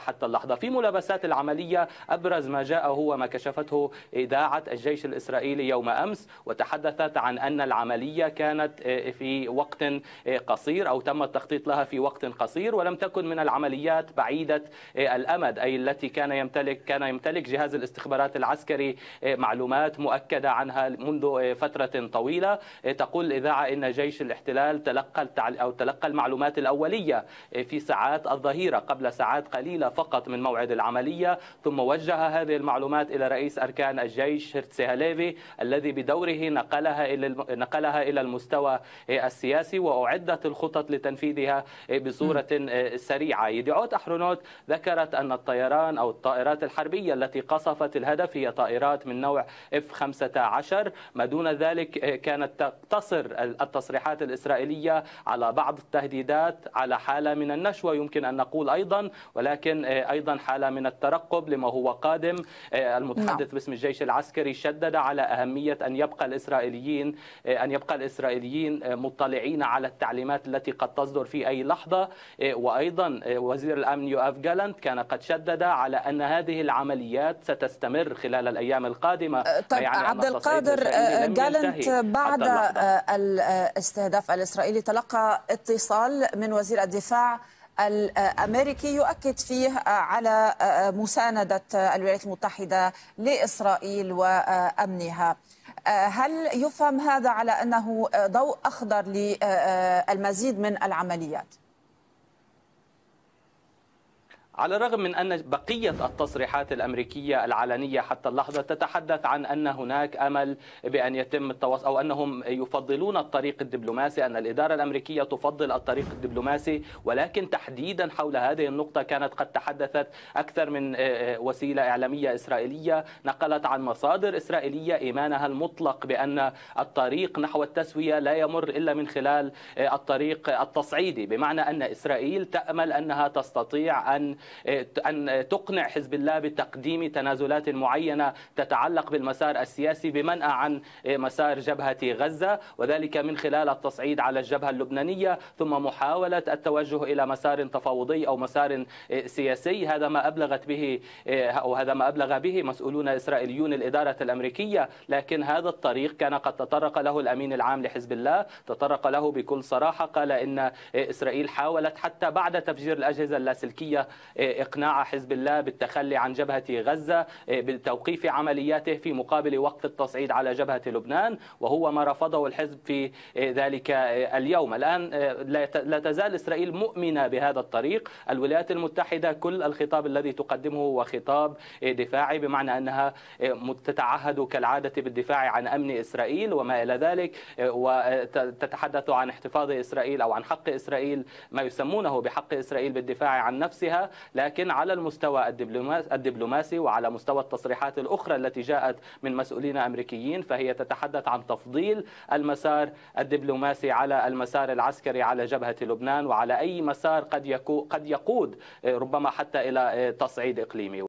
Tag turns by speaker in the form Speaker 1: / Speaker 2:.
Speaker 1: حتى اللحظة في ملابسات العملية أبرز ما جاء هو ما كشفته إذاعة الجيش الإسرائيلي يوم أمس وتحدثت عن أن العملية كانت آه، في وقت آه، قصير أو تم التخطيط لها في وقت قصير ولم تكن من العمليات بعيدة آه، الأمد أي التي كان يمتلك كان يمتلك جهاز الاستخبارات العسكري معلومات مؤكدة عنها منذ فترة طويلة تقول الإذاعة أن جيش الاحتلال تلقى أو تلقى المعلومات الأولية في ساعات الظهيرة قبل ساعات قليلة فقط من موعد العملية ثم وجه هذه المعلومات إلى رئيس أركان الجيش هرتسي هاليفي الذي بدوره نقلها إلى نقلها إلى المستوى السياسي وأعدت الخطط لتنفيذها بصورة سريعة يدعوت أحرونوت ذكرت أن الطيران أو الطائرات الحربية التي قصفت الهدف هي طائرات من نوع F-15 ما دون ذلك آه، كانت تقتصر التصريحات الإسرائيلية على بعض التهديدات على حالة من النشوة يمكن أن نقول أيضا ولكن ولكن آه، ايضا حاله من الترقب لما هو قادم آه، المتحدث نعم. باسم الجيش العسكري شدد على اهميه ان يبقى الاسرائيليين آه، ان يبقى الاسرائيليين مطلعين على التعليمات التي قد تصدر في اي لحظه وايضا وزير الامن يؤاف جالنت كان قد شدد على ان هذه العمليات ستستمر خلال الايام القادمه طيب يعني عبد القادر جالنت بعد
Speaker 2: الاستهداف الاسرائيلي تلقى اتصال من وزير الدفاع الامريكي يؤكد فيه آه، على آه، آه، مسانده الولايات المتحده لاسرائيل وامنها. هل يفهم هذا على انه ضوء اخضر للمزيد من العمليات؟
Speaker 1: على الرغم من أن بقية التصريحات الأمريكية العلنية حتى اللحظة تتحدث عن أن هناك أمل بأن يتم التواصل أو أنهم يفضلون الطريق الدبلوماسي أن الإدارة الأمريكية تفضل الطريق الدبلوماسي ولكن تحديدا حول هذه النقطة كانت قد تحدثت أكثر من آه، آه، وسيلة إعلامية إسرائيلية نقلت عن مصادر إسرائيلية إيمانها المطلق بأن الطريق نحو التسوية لا يمر إلا من خلال آه، الطريق التصعيدي بمعنى أن إسرائيل تأمل أنها تستطيع أن آه، أن تقنع حزب الله بتقديم تنازلات معينة تتعلق بالمسار السياسي بمنأى عن آه، مسار جبهة غزة وذلك من خلال التصعيد على الجبهة اللبنانية ثم محاولة التوجه إلى مسار تفاوضي أو مسار آه، سياسي هذا ما أبلغت به أو هذا ما أبلغ به مسؤولون إسرائيليون الإدارة الأمريكية لكن هذا الطريق كان قد تطرق له الأمين العام لحزب الله تطرق له بكل صراحة قال إن إسرائيل حاولت حتى بعد تفجير الأجهزة اللاسلكية إقناع حزب الله بالتخلي عن جبهة غزة إيه، بتوقيف عملياته في مقابل وقف التصعيد على جبهة لبنان وهو ما رفضه الحزب في إيه، ذلك إيه، اليوم الآن لا تزال إسرائيل مؤمنة بهذا الطريق الولايات المتحدة كل الخطاب الذي تقدمه هو خطاب دفاعي بمعنى أنها تتعهد كالعادة بالدفاع عن أمن إسرائيل وما إلى ذلك وتتحدث عن احتفاظ إسرائيل أو عن حق إسرائيل ما يسمونه بحق إسرائيل بالدفاع عن نفسها لكن على المستوى الدبلوماسي وعلى مستوى التصريحات الأخرى التي جاءت من مسؤولين أمريكيين فهي تتحدث عن تفضيل المسار الدبلوماسي على المسار العسكري على جبهة لبنان وعلى أي مسار قد يقود ربما حتى إلى تصعيد إقليمي